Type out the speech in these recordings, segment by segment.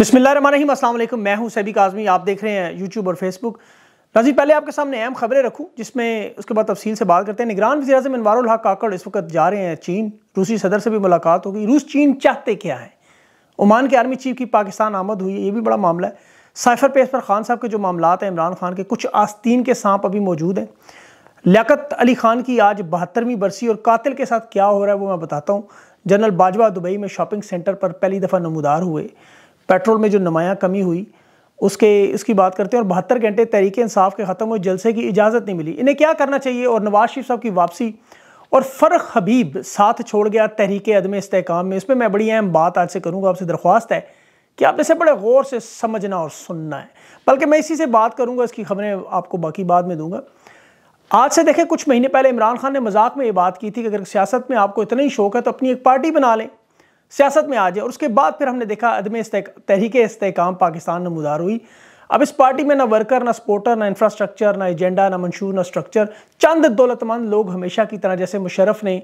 बिसमीम असल मैं हूं सैबिक आजमी आप देख रहे हैं यूट्यूब और फेसबुक नाजी पहले आपके सामने अहम खबरें रखूं जिसमें उसके बाद तफसील से बात करते हैं निगरान वजी अजम अनवारुल काकड़ इस वक्त जा रहे हैं चीन रूसी सदर से भी मुलाकात होगी रूस चीन चाहते क्या है ओमान के आर्मी चीफ की पाकिस्तान आमद हुई है ये भी बड़ा मामला है साइफर पेस पर खान साहब के जो मामला हैं इमरान खान के कुछ आस्तीन के सांप अभी मौजूद हैं लियात अली खान की आज बहत्तरवीं बरसी और कातिल के साथ क्या हो रहा है वो मैं बताता हूँ जनरल बाजवा दुबई में शॉपिंग सेंटर पर पहली दफ़ा नमदार हुए पेट्रोल में जो नुमाया कमी हुई उसके इसकी बात करते हैं और बहत्तर घंटे तहरीक इंसाफ के ख़त्म हुए जलसे की इजाज़त नहीं मिली इन्हें क्या करना चाहिए और नवाज शरीफ साहब की वापसी और फ़र्क हबीब साथ छोड़ गया तहरीक अदम इसकाम में इसमें मैं बड़ी अहम बात आज से करूँगा आपसे दरख्वास्त है कि आपने इसे बड़े गौर से समझना और सुनना है बल्कि मैं इसी से बात करूँगा इसकी खबरें आपको बाकी बाद में दूंगा आज से देखें कुछ महीने पहले इमरान खान ने मजाक में ये बात की थी कि अगर सियासत में आपको इतना ही शौक है तो अपनी एक पार्टी बना लें सियासत में आ जाए और उसके बाद फिर हमने देखा अदम तहरीक इसकाम पाकिस्तान नमदार हुई अब इस पार्टी में ना वर्कर ना सपोर्टर ना इंफ्रास्ट्रक्चर ना एजेंडा ना मंशूर ना स्ट्रक्चर चंद दौलतमंद लोग हमेशा की तरह जैसे मुशरफ ने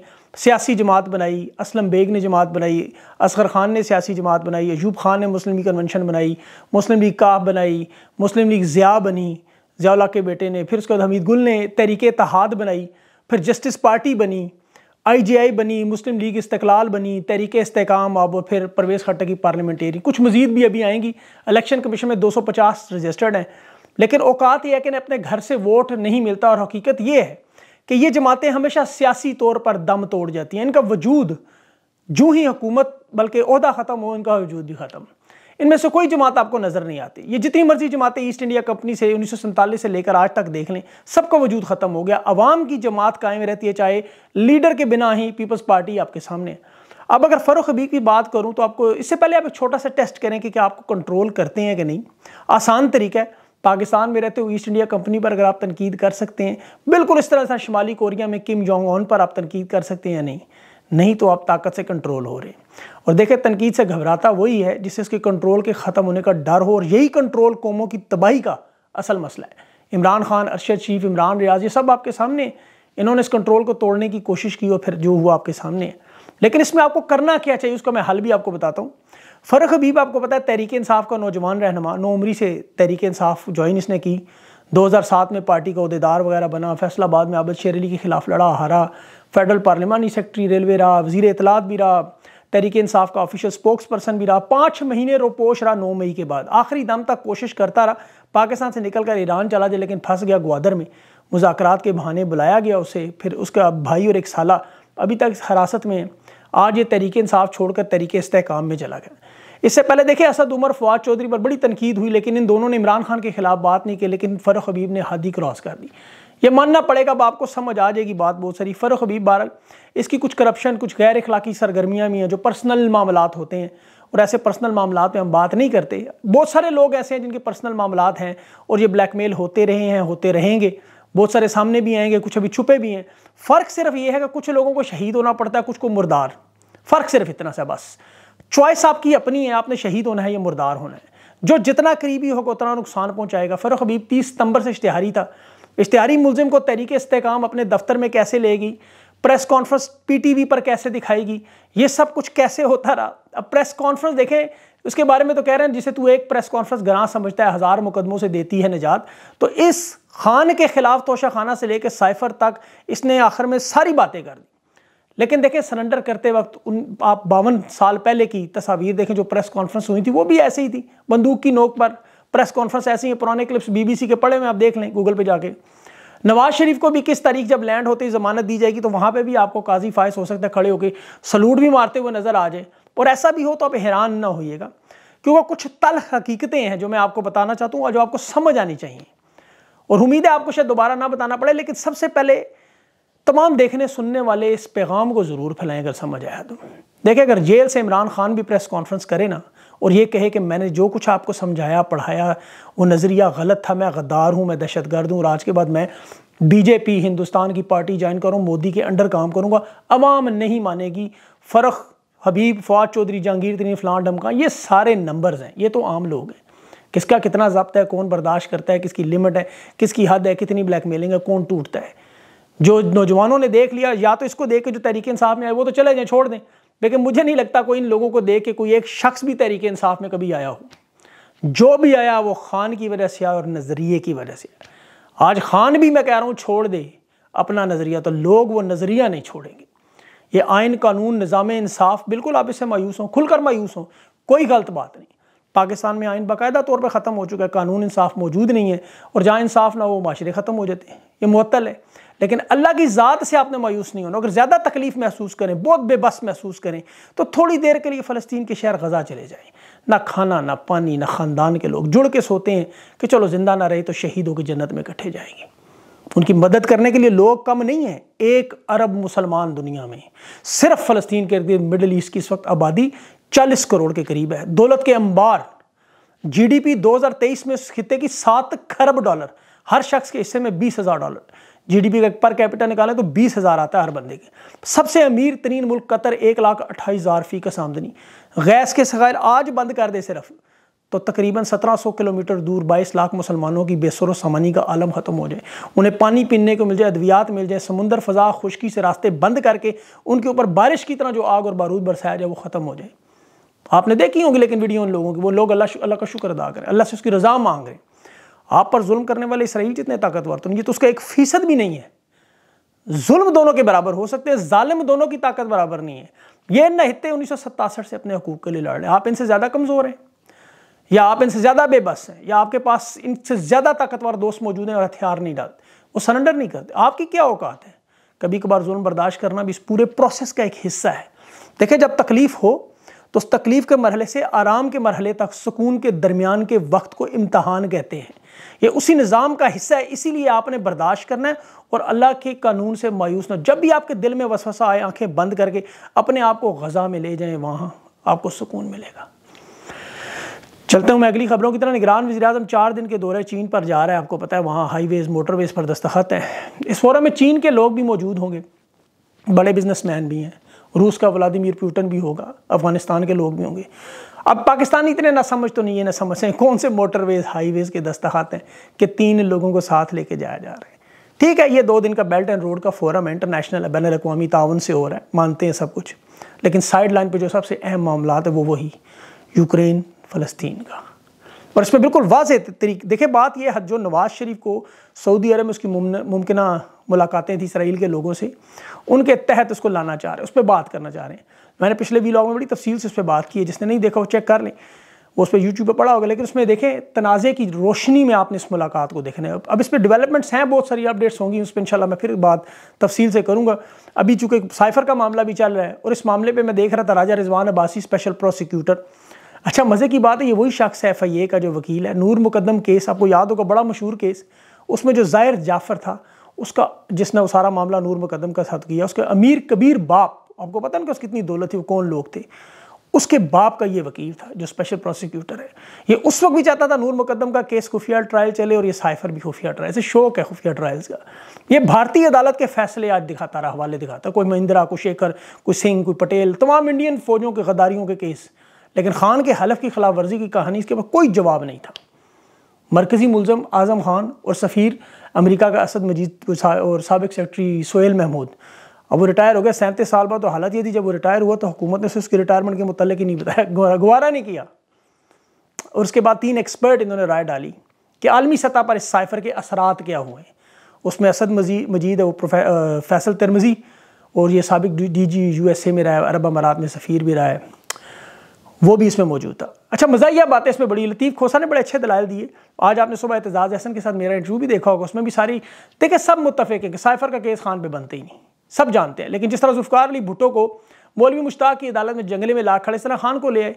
सियासी जमात बनाई असलम बेग ने जमात बनाई असगर खान ने सियासी जमात बनाई अयूब खान ने मुस्लिम लीग कन्वेंशन बनाई मुस्लिम लीग काफ बनाई मुस्लिम लीग ज़िया बनी ज़ियाला के बेटे ने फिर उसके बाद हमीद गुल ने तहरीक तहाद बनाई फिर जस्टिस पार्टी बनी आई जी आई बनी मुस्लिम लीग इस्तकलाल बनी तहरीक इस्तेकाम अब फिर परवेज़ खट्टर की पार्लियामेंटेरी कुछ मज़ीद भी अभी आएंगी इलेक्शन कमीशन में 250 रजिस्टर्ड हैं लेकिन औकात यह है कि अपने घर से वोट नहीं मिलता और हकीकत यह है कि ये जमातें हमेशा सियासी तौर पर दम तोड़ जाती हैं इनका वजूद जूँ ही हुकूमत बल्कि अहदा ख़त्म हो इनका वजूद भी ख़त्म इनमें से कोई जमात आपको नजर नहीं आती ये जितनी मर्जी जमातें ईस्ट इंडिया कंपनी से उन्नीस से लेकर आज तक देख लें सबका वजूद खत्म हो गया अवाम की जमात कायम रहती है चाहे लीडर के बिना ही पीपल्स पार्टी आपके सामने अब अगर फ़रुख हबीब की बात करूं तो आपको इससे पहले आप एक छोटा सा टेस्ट करें कि क्या आपको कंट्रोल करते हैं कि नहीं आसान तरीका है पाकिस्तान में रहते हुए ईस्ट इंडिया कंपनी पर अगर आप तनकीद कर सकते हैं बिल्कुल इस तरह से शुमाली कोरिया में किम जोंग ऑन पर आप तनकीद कर सकते हैं या नहीं नहीं तो आप ताकत से कंट्रोल हो रहे और देखें तनकीद से घबराता वही है जिससे उसके कंट्रोल के ख़त्म होने का डर हो और यही कंट्रोल कौमों की तबाही का असल मसला है इमरान खान अरशद शीफ इमरान रियाज ये सब आपके सामने इन्होंने इस कंट्रोल को तोड़ने की कोशिश की और फिर जो हुआ आपके सामने लेकिन इसमें आपको करना क्या चाहिए उसका मैं हल भी आपको बताता हूँ फ़र्क हबीब आपको पता है तहरीक इसाफ़ का नौजवान रहनमा नौ उम्री से तहरीक इसाफ़ ज्वाइन इसने की 2007 में पार्टी का अहदेदार वगैरह बना फैसलाबाद में आबद शेर अली के खिलाफ लड़ा हारा फेडरल पार्लिमानी सेक्रेटरी रेलवे रहा वजीर इतलात भी रहा तहरीक इंसाफ का ऑफिशियल स्पोक्स पर्सन भी रहा पाँच महीने रोपोश रहा नौ मई के बाद आखिरी दम तक कोशिश करता रहा पाकिस्तान से निकल कर ईरान चला जाए लेकिन फंस गया ग्वादर में मुजाकर के बहाने बुलाया गया उसे फिर उसका भाई और एक साला अभी तक हिरासत में आज ये तहरीक इंसाफ छोड़कर तरीके इसकाम में चला गया इससे पहले देखे असद उमर फवाद चौधरी पर बड़ी तनकीद हुई लेकिन इन दोनों ने इमरान खान के खिलाफ बात नहीं की लेकिन फ़रुख हबीब ने हादी क्रॉस कर दी ये मानना पड़ेगा अब आपको समझ आ जाएगी बात बहुत सारी फ़रुख हबीब बहरल इसकी कुछ करप्शन कुछ गैर अखलाकी सरगर्मियाँ भी हैं जो पर्सनल मामला होते हैं और ऐसे पर्सनल मामला में हम बात नहीं करते बहुत सारे लोग ऐसे हैं जिनके पर्सनल मामला हैं और ये ब्लैकमेल होते रहे हैं होते रहेंगे बहुत सारे सामने भी आएंगे कुछ अभी छुपे भी हैं फ़र्क सिर्फ ये है कि कुछ लोगों को शहीद होना पड़ता है कुछ को मुर्दार फ़र्क सिर्फ इतना सा बस चॉइस आपकी अपनी है आपने शहीद होना है या मुर्दार होना है जो जितना करीबी होगा उतना नुकसान पहुंचाएगा फरुख हबीब तीस सितंबर से इश्तेहारी था इश्तहारी मुलजिम को तहरीक इस्तेकाम अपने दफ्तर में कैसे लेगी प्रेस कॉन्फ्रेंस पीटीवी पर कैसे दिखाएगी ये सब कुछ कैसे होता रहा अब प्रेस कॉन्फ्रेंस देखें उसके बारे में तो कह रहे हैं जिसे तू एक प्रेस कॉन्फ्रेंस ग्रां समझता है हज़ार मुकदमों से देती है निजात तो इस खान के ख़िलाफ़ तोशा खाना से लेकर साइफर तक इसने आखिर में सारी बातें कर दी लेकिन देखें सरेंडर करते वक्त उन आप बावन साल पहले की तस्वीर देखें जो प्रेस कॉन्फ्रेंस हुई थी वो भी ऐसे ही थी बंदूक की नोक पर प्रेस कॉन्फ्रेंस ऐसी है पुराने क्लिप्स बीबीसी के पड़े में आप देख लें गूगल पे जाके नवाज शरीफ को भी किस तारीख जब लैंड होते ही जमानत दी जाएगी तो वहाँ पे भी आपको काजी फायस हो सकता है खड़े होकर सलूट भी मारते हुए नजर आ जाए और ऐसा भी हो तो आप हैरान ना होइएगा क्योंकि कुछ तल हकीकतें हैं जो मैं आपको बताना चाहता हूँ और जो आपको समझ आनी चाहिए और उम्मीद है आपको शायद दोबारा ना बताना पड़े लेकिन सबसे पहले तमाम देखने सुनने वाले इस पैगाम को ज़रूर फैलाएं अगर समझ आया तो देखिए अगर जेल से इमरान खान भी प्रेस कॉन्फ्रेंस करे ना और ये कहे कि मैंने जो कुछ आपको समझाया पढ़ाया वो नज़रिया गलत था मैं गद्दार हूँ मैं दहशत गर्द हूँ और आज के बाद मैं बीजेपी हिंदुस्तान की पार्टी ज्वाइन करूँ मोदी के अंडर काम करूँगा अवाम नहीं मानेगी फ़र्क हबीब फवाद चौधरी जहांगीर तरीन फलान डमका ये सारे नंबर्स हैं ये तो आम लोग हैं किसका कितना जब्त है कौन बर्दाश्त करता है किसकी लिमिट है किसकी हद है कितनी ब्लैक मेलिंग है कौन टूटता है जो नौजवानों ने देख लिया या तो इसको देख के जो तरीके इंसाफ में आए वो तो चले जाएँ छोड़ दें लेकिन मुझे नहीं लगता कोई इन लोगों को देख के कोई एक शख्स भी तहरीक इंसाफ में कभी आया हो जो भी आया वो खान की वजह से आया और नज़रिए की वजह से आज खान भी मैं कह रहा हूँ छोड़ दे अपना नज़रिया तो लोग वो नज़रिया नहीं छोड़ेंगे ये आयन कानून निज़ाम इंसाफ बिल्कुल आप इससे मायूस हों खुलकर मायूस हों कोई गलत बात नहीं पाकिस्तान में आइन बाकायदा तौर पर ख़त्म हो चुका है कानून इंसाफ मौजूद नहीं है और जहाँ इंसाफ ना हो माशरे ख़त्म हो जाते हैं ये मअतल है लेकिन अल्लाह की ज़ात से आपने मायूस नहीं होना अगर ज़्यादा तकलीफ़ महसूस करें बहुत बेबस महसूस करें तो थोड़ी देर के लिए फ़लस्तीन के शहर गज़ा चले जाएँ ना खाना ना पानी ना ख़ानदान के लोग जुड़ के सोते हैं कि चलो ज़िंदा ना रहे तो शहीदों की जन्नत में इकट्ठे जाएंगे उनकी मदद करने के लिए लोग कम नहीं हैं एक अरब मुसलमान दुनिया में सिर्फ फ़लस्तीन के मिडल ईस्ट की इस वक्त आबादी चालीस करोड़ के करीब है दौलत के अंबार जीडीपी 2023 में उस खत्े की सात खरब डॉलर हर शख्स के हिस्से में बीस हज़ार डॉलर जीडीपी का पर कैपिटल निकालें तो बीस हज़ार आता है हर बंदे के सबसे अमीर तरीन मुल्क कतर एक लाख अट्ठाईस हज़ार फी का आमदनी गैस के सखायर आज बंद कर दे सिर्फ तो तकरीबन 1700 किलोमीटर दूर 22 लाख मुसलमानों की बेसर सामानी का आलम ख़त्म हो जाए उन्हें पानी पीने को मिल जाए अद्वियात मिल जाए समुंदर फजा खुशकी से रास्ते बंद करके उनके ऊपर बारिश की तरह जो आग और बारूद बरसाया जाए वो ख़त्म हो जाए आपने देखी होंगी लेकिन वीडियो उन लोगों की वो लोग अल्लाह अल्लाह का शुक्र अदा करें अल्लाह से उसकी रज़ा मांग रहे हैं आप पर जुल्म करने वाले इसराइल जितने ताकतवर तो उनकी तो उसका एक फ़ीसद भी नहीं है जुल्म दोनों के बराबर हो सकते हैं जालिम दोनों की ताकत बराबर नहीं है ये नहते उन्नीस से अपने हकूक़ के लिए लड़ रहे हैं आप इनसे ज़्यादा कमज़ोर हैं या आप इनसे ज़्यादा बेबस हैं या आपके पास इनसे ज़्यादा ताकतवर दोस्त मौजूद हैं और हथियार नहीं डालते वो सरेंडर नहीं करते आपकी क्या औकात है कभी कभार जुल्म बर्दाश्त करना भी इस पूरे प्रोसेस का एक हिस्सा है देखिए जब तकलीफ़ हो तो उस तकलीफ़ के मरहले से आराम के मरहले तक सुकून के दरमियान के वक्त को इम्तहान कहते हैं ये उसी निज़ाम का हिस्सा है इसीलिए आपने बर्दाश्त करना है और अल्लाह के कानून से मायूस ना जब भी आपके दिल में वसवसा आए आंखें बंद करके अपने आप को गज़ा में ले जाएं वहाँ आपको सुकून मिलेगा चलते हूँ मैं अगली खबरों की तरह निगरान वजी अजम चार दिन के दौरे चीन पर जा रहा है आपको पता है वहाँ हाईवेज़ मोटरवेज़ पर दस्तखत है इस फोरम में चीन के लोग भी मौजूद होंगे बड़े बिजनेसमैन भी हैं रूस का व्लादिमिर पुटिन भी होगा अफगानिस्तान के लोग भी होंगे अब पाकिस्तान इतने ना समझ तो नहीं है ना समझ हैं कौन से मोटरवेज हाईवेज के दस्तखात हैं कि तीन लोगों को साथ लेके जाया जा रहा है ठीक है ये दो दिन का बेल्ट एंड रोड का फोरम इंटरनेशनल बैन अवी तावन से हो रहा है मानते हैं सब कुछ लेकिन साइड लाइन पर जो सबसे अहम मामला है वो वही यूक्रेन फ़लस्तीन का और इसमें बिल्कुल वाज तरीक देखिए बात यह जो नवाज़ शरीफ को सऊदी अरब में उसकी मुमकिन मुलाकातें थी इसराइल के लोगों से उनके तहत उसको लाना चाह रहे हैं उस पर बात करना चाह रहे हैं मैंने पिछले वी में बड़ी तफसील से उस पर बात की है जिसने नहीं देखा वो चेक कर लें वो उस पर यूट्यूब पर पढ़ा होगा लेकिन उसमें देखें तनाज़े की रोशनी में आपने इस मुलाकात को देखना है अब इस पर डेवलपमेंट्स हैं बहुत सारी अपडेट्स होंगी उस पर इंशाल्लाह मैं फिर बात तफसील से करूँगा अभी चूँकि साइफर का मामला भी चल रहा है और इस मामले पर मैं देख रहा था राजा रिजवान अब्बासी स्पेशल प्रोसिक्यूटर अच्छा मज़े की बात है ये वही शख्स है एफ आई ए का जो वकील है नूर मुकदम केस आपको याद होगा बड़ा मशहूर केस उसमें जो जायर जाफ़र था उसका जिसने वो सारा मामला नूर मुकदम का साथ किया उसके अमीर कबीर बाप आपको पता ना कि उसकी कितनी दौलत थी वो कौन लोग थे उसके बाप का ये वकील था जो स्पेशल प्रोसिक्यूटर है ये उस वक्त भी चाहता था नूर मुकदम का केस खुफिया ट्रायल चले और ये साइफर भी खुफिया ट्रायल से शौक है खुफिया ट्रायल्स का ये भारतीय अदालत के फैसले आज दिखाता रहा हवाले दिखाता कोई महिंद्रा कोई शेखर कोई सिंह कोई पटेल तमाम इंडियन फौजों के गद्दारियों के केस लेकिन खान के हलफ की खिलाफ वर्जी की कहानी इसके पास कोई जवाब नहीं था मरकज़ी मुलम आज़म खान और सफ़ीर अमेरिका का असद मजीद और सबक सेक्रटरी सोहेल महमूद अब वो रिटायर हो गया सैंतीस साल बाद तो हालत ये थी जब वो रिटायर हुआ तो हुकूमत ने उसके रिटायरमेंट के मुतल ही नहीं बताया गवारा नहीं किया और उसके बाद तीन एक्सपर्ट इन्होंने राय डाली कि आलमी सतह पर इस साइफर के असरात क्या हुए उसमें असद मजीद मजीद है वो फैसल तरमजी और ये सबक D G U S A में रहा है अरब अमारात में सफ़ीर भी रहा है वो भी इसमें मौजूद था अच्छा बात बातें इसमें बड़ी लतीफ़ खोसा ने बड़े अच्छे दलाल दिए आज आपने सुबह एतजाज़ हसन के साथ मेरा इंटरव्यू भी देखा होगा उसमें भी सारी देखिए सब मुतफ़ है कि साइफर का केस खान पर बनते ही नहीं सब जानते हैं लेकिन जिस तरह जुल्फ़ार अली भुट्टो को मौलवी मुश्ताक की अदालत में जंगले में ला खड़े इस तरह खान को ले आए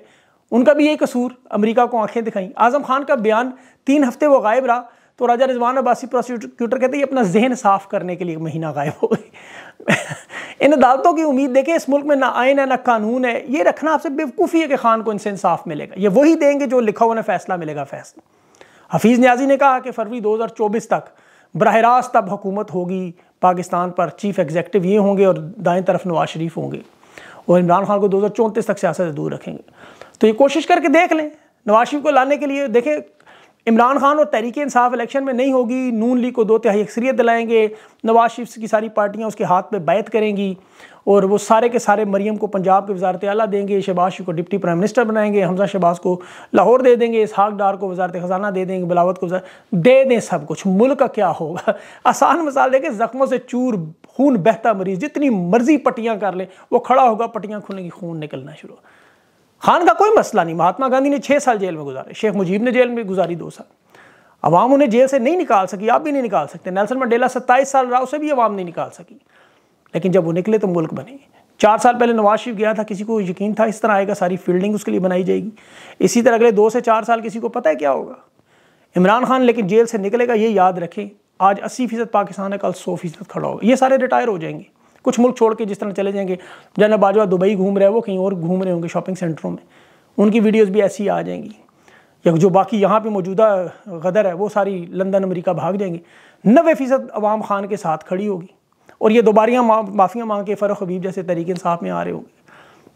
उनका भी यही कसूर अमरीका को आंखें दिखाई आजम खान का बयान तीन हफ्ते वो गायब रहा तो राजा रिजवान अब्बासी प्रोसिक्यूटर कहते ये अपना जहन साफ करने के लिए महीना गायब हो गई इन अदालतों की उम्मीद देखें इस मुल्क में ना आयन है ना कानून है ये रखना आपसे बेवकूफ़ी है कि खान को इनसे इंसाफ मिलेगा ये वही देंगे जो लिखा हुआ फैसला मिलेगा फैसला हफीज़ न्याजी ने कहा कि फरवरी 2024 तक बरह रास्त अब हुकूमत होगी पाकिस्तान पर चीफ एग्जेक्टिव ये होंगे और दाएं तरफ नवाज शरीफ होंगे और इमरान खान को दो तक सियासत से दूर रखेंगे तो ये कोशिश करके देख लें नवाज शरीफ को लाने के लिए देखें इमरान खान और तहरीक इंसाफ इलेक्शन में नहीं होगी नून लीग को दो तिहाई अक्सरियत दिलाएंगे नवाज शरीफ की सारी पार्टियाँ उसके हाथ में बैत करेंगी और वो सारे के सारे मरीम को पंजाब के वजारत अला देंगे शहबाज को डिप्टी प्राइम मिनिस्टर बनाएंगे हमजा शहबाज को लाहौर दे देंगे इसहाक डार को वजारत ख़जाना दे देंगे बिलावत को दे दें सब कुछ मुल्क का क्या होगा आसान मिसाल देखें ज़ख्मों से चूर खून बहता मरीज़ जितनी मर्जी पट्टियाँ कर लें वो खड़ा होगा पट्टियाँ खुलेंगी खून निकलना शुरू खान का कोई मसला नहीं महात्मा गांधी ने छः साल जेल में गुजारे शेख मुजीब ने जेल में गुजारी दो साल अवाम उन्हें जेल से नहीं निकाल सकी आप भी नहीं निकाल सकते नेल्सन मंडेला सत्ताईस साल रहा उसे भी अवाम नहीं निकाल सकी लेकिन जब वो निकले तो मुल्क बने चार साल पहले नवाज शरीफ गया था किसी को यकीन था इस तरह आएगा सारी फील्डिंग उसके लिए बनाई जाएगी इसी तरह अगले दो से चार साल किसी को पता है क्या होगा इमरान खान लेकिन जेल से निकलेगा ये याद रखें आज अस्सी फ़ीसद पाकिस्तान है कल सौ फ़ीसद खड़ा होगा ये सारे रिटायर हो जाएंगे कुछ मुल्क छोड़ के जिस तरह चले जाएंगे जाना बाजवा दुबई घूम रहे हैं वो कहीं और घूम रहे होंगे शॉपिंग सेंटरों में उनकी वीडियोज़ भी ऐसी आ जाएंगी या जो बाकी यहाँ पर मौजूदा गदर है वो सारी लंदन अमरीका भाग जाएंगे नबे फ़ीसद अवाम खान के साथ खड़ी होगी और ये दोबारियाँ माफ़ियाँ मांग के फ़रख हबीब जैसे तरीके साफ में आ रहे होंगे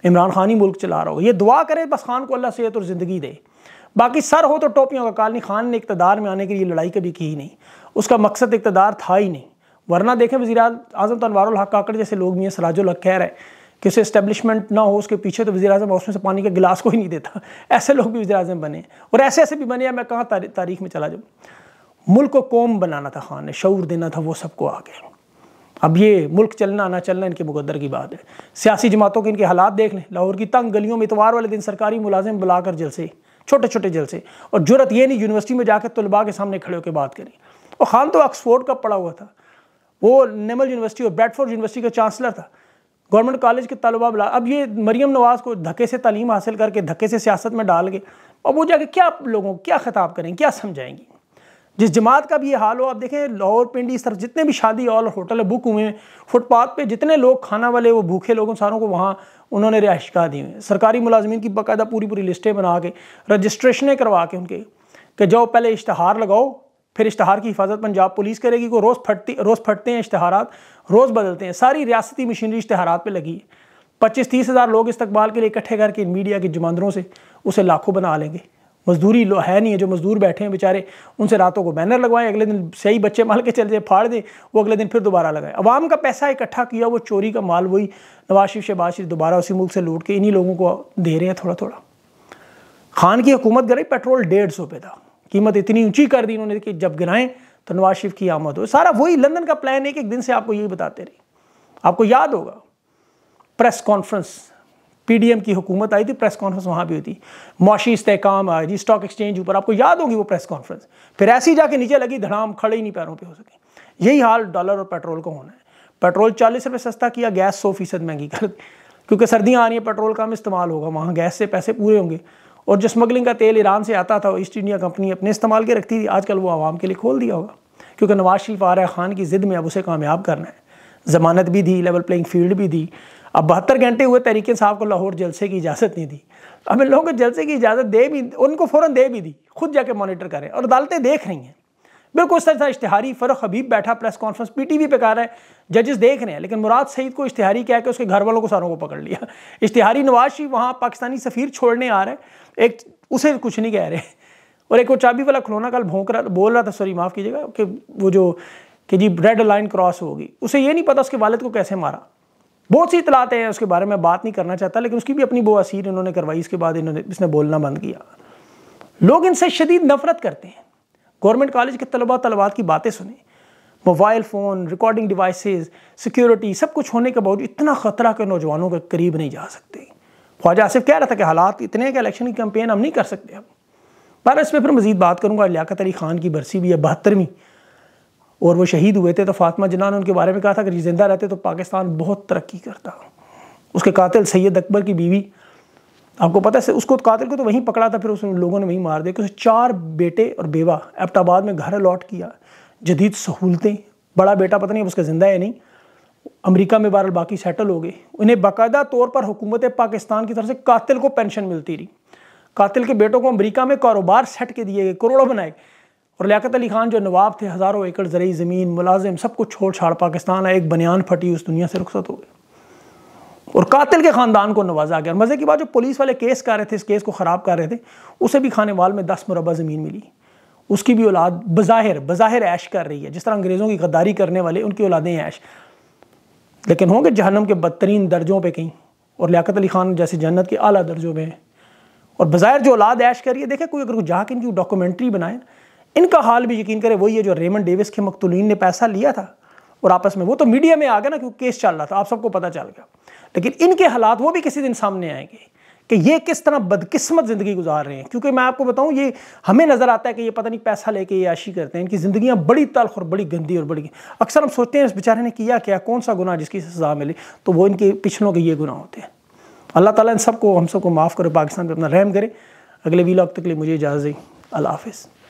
इमरान खान ही मुल्क चला रहा हो ये दुआ करें बस खान को अल्लाह सेहत और ज़िंदगी दे बाकी सर हो तो टोपियों का कालनी खान ने इकतदार में आने के लिए लड़ाई कभी की ही नहीं उसका मकसद इकतदार था ही नहीं वरना देखें वजी अजम तनवार तो हक काकड़ जैसे लोग हैं सराजुल हक कह रहे हैं कि उसे इस्टेब्लिशमेंट ना हो उसके पीछे तो वजी अजम उसमें से पानी का गिलास को ही नहीं देता ऐसे लोग भी वजी अजम बने और ऐसे ऐसे भी बने मैं कहाँ तारीख में चला जाऊँ मुल्क को कौम बनाना था खान ने शूर देना था वो सबको आ गया अब ये मुल्क चलना ना चलना इनके मुकदर की बात है सियासी जमातों के इनके हालात देख लें लाहौर की तंग गलियों में इतवार वाले दिन सरकारी मुलाजिम बुलाकर जलसे छोटे छोटे जलसे और जरूरत ये नहीं यूनिवर्सिटी में जाकर तलबा के सामने खड़े होकर बात करें और खान तो ऑक्सफोर्ड का पड़ा हुआ था वो नेमल यूनिवर्सिटी और ब्रैडफोर्ड यूनिवर्सिटी का चांसलर था गवर्नमेंट कॉलेज के तलबा अब ये मरीम नवाज़ को धक्के से तालीम हासिल करके धक्के से सियासत में डाल के अब वो जाके क्या लोगों को क्या खिताब करें क्या समझाएंगी जिस जमात का भी ये हाल हो आप देखें लाहौर पिंडी इस तरफ जितने भी शादी हॉल और होटल बुक हुए हैं फुटपाथ पे जितने लोग खाना वाले वो भूखे लोगों सारों को वहाँ उन्होंने रिहाइश का दी हुई सरकारी मुलाजमन की बाकायदा पूरी पूरी लिस्टें बना के रजिस्ट्रेशनें करवा के उनके कि जाओ पहले इश्तहार लगाओ फिर इश्तहार की हिफाजत पंजाब पुलिस करेगी को रोज़ फटती रोज़ फटते हैं इश्तहार रोज़ बदलते हैं सारी रियासती मशीनरी इश्तहार पर लगी है पच्चीस तीस हज़ार लोग इस्तबाल के लिए इकट्ठे करके मीडिया के जुमानदरों से उसे लाखों बना लेंगे मजदूरी लो है नहीं है जो मजदूर बैठे हैं बेचारे उनसे रातों को बैनर लगवाएं अगले दिन सही बच्चे माल के चल जाए फाड़ दें वो अगले दिन फिर दोबारा लगाएं अवाम का पैसा इकट्ठा किया वो चोरी का माल वही नवाज शरीफ शहबाज शरीफ दोबारा उसी मुल्क से लूट के इन्हीं लोगों को दे रहे हैं थोड़ा थोड़ा खान की हुकूमत गई पेट्रोल डेढ़ सौ पे था कीमत इतनी ऊंची कर दी इन्होंने कि जब गिराएं तो नवाज शरीफ की आमद हो सारा वही लंदन का प्लान एक एक दिन से आपको यही बताते रहे आपको याद होगा प्रेस कॉन्फ्रेंस पीडीएम की हुकूमत आई थी प्रेस कॉन्फ्रेंस वहाँ भी हुई थी मुआशी इस्तेकाम आई थी स्टॉक एक्सचेंज ऊपर आपको याद होगी वो प्रेस कॉन्फ्रेंस फिर ऐसी जाके नीचे लगी धड़ाम खड़े ही नहीं पैरों पे हो सके यही हाल डॉलर और पेट्रोल का होना है पेट्रोल चालीस रुपये सस्ता किया गैस सौ फीसद महंगी कर क्योंकि सर्दियाँ आ रही हैं पेट्रोल कम इस्तेमाल होगा वहाँ गैस से पैसे पूरे होंगे और जो स्मगलिंग का तेल ईरान से आता था ईस्ट इंडिया कंपनी अपने इस्तेमाल के रखती थी आजकल वो आवाम के लिए खोल दिया होगा क्योंकि नवाज शरीफ आर खान की ज़िद में अब उसे कामयाब करना है ज़मानत भी दी लेवल प्लेइंग फील्ड भी दी अब बहत्तर घंटे हुए तरीके साहब को लाहौर जलसे की इजाज़त नहीं दी अब इन लोगों को जलसे की इजाज़त दे भी उनको फ़ौर दे भी दी खुद जाके मॉनिटर करें और अदालतें देख रही हैं बिल्कुल उस तरह था फरुख फ़र्क हबीब बैठा press conference P T V पर कर रहे जजेस देख रहे हैं लेकिन मुराद सईद को इश्तिहारी क्या के उसके घर वालों को सारों को पकड़ लिया इश्तिहारी नवाज शरीफ वहाँ पाकिस्तानी सफ़ीर छोड़ने आ रहे हैं एक उसे कुछ नहीं कह रहे और एक वो चाबी वाला खिलौना कल भोंक रहा बोल रहा था सॉरी माफ़ कीजिएगा कि वो जो कि जी रेड लाइन क्रॉस होगी उसे ये नहीं पता उसके वालद को कैसे मारा बहुत सी इतलाते हैं उसके बारे में बात नहीं करना चाहता लेकिन उसकी भी अपनी वो असीर इन्होंने करवाई इसके बाद इन्होंने इसने बोलना बंद किया लोग इनसे शदीद नफरत करते हैं गवर्नमेंट कॉलेज के तलबा तलबात की बातें सुने mobile phone recording devices security सब कुछ होने के बावजूद इतना ख़तरा के नौजवानों के करीब नहीं जा सकते ख्वाजा आसिफ कह रहा था कि हालात इतने कि इलेक्शन की कैंपेन हम नहीं कर सकते अब पर इस पर फिर मजीद बात करूँगा लियाकत अली खान की बरसी भी है बहत्तरवीं और वो शहीद हुए थे तो फातमा जिना ने उनके बारे में कहा था ये जिंदा रहते तो पाकिस्तान बहुत तरक्की करता उसके कातिल सैयद अकबर की बीवी आपको पता है उसको कातिल को तो वहीं पकड़ा था फिर उस लोगों ने वहीं मार दिया कि चार बेटे और बेवा एबटाबाद में घर अलॉट किया जदीद सहूलतें बड़ा बेटा पता नहीं अब उसका ज़िंदा है नहीं अमेरिका में बहरल बाकी सेटल हो गए उन्हें बाकायदा तौर पर हुकूमत पाकिस्तान की तरफ से कातिल को पेंशन मिलती रही कातिल के बेटों को अमेरिका में कारोबार सेट के दिए गए करोड़ों बनाए और लियाकत अली खान जो नवाब थे हज़ारों एकड़ जरिए ज़मीन मुलाजिम सब कुछ छोड़ छाड़ पाकिस्तान आए एक बनियान फटी उस दुनिया से रुखसत हो गए और कातिल के ख़ानदान को नवाजा गया मज़े की बात जो पुलिस वाले केस कर रहे थे इस केस को ख़राब कर रहे थे उसे भी खाने वाल में दस मुरबा ज़मीन मिली उसकी भी औलाद बज़ाहिर बज़ाहिर ऐश कर रही है जिस तरह अंग्रेज़ों की गद्दारी करने वाले उनकी औलादें ऐश लेकिन होंगे जहन्नम के बदतरीन दर्जों पर कहीं और लियाकत अली खान जैसे जन्नत के अली दर्जों में और बाज़ाहिर जो औलाद ऐश करिए देखे कोई अगर जाकर इनकी डॉक्यूमेंट्री बनाए इनका हाल भी यकीन करें वही है जो रेमन डेविस के मकतुलीन ने पैसा लिया था और आपस में वो तो मीडिया में आ गया ना क्योंकि केस चल रहा था आप सबको पता चल गया लेकिन इनके हालात वो भी किसी दिन सामने आएंगे कि ये किस तरह बदकिस्मत ज़िंदगी गुजार रहे हैं क्योंकि मैं आपको बताऊं ये हमें नज़र आता है कि ये पता नहीं पैसा लेके ये आशी करते हैं इनकी ज़िंदगियाँ बड़ी तलख और बड़ी गंदी और बड़ी अक्सर हम सोचते हैं इस बेचारे ने किया क्या कौन सा गुनाह जिसकी सज़ा मिली तो वो इनके पिछलों के ये गुनाह होते हैं अल्लाह ताला इन सबको हम सबको माफ़ करे पाकिस्तान पर अपना रहम करे अगले वीलॉग तक के लिए मुझे इजाज़त दें अल्लाह हाफिज़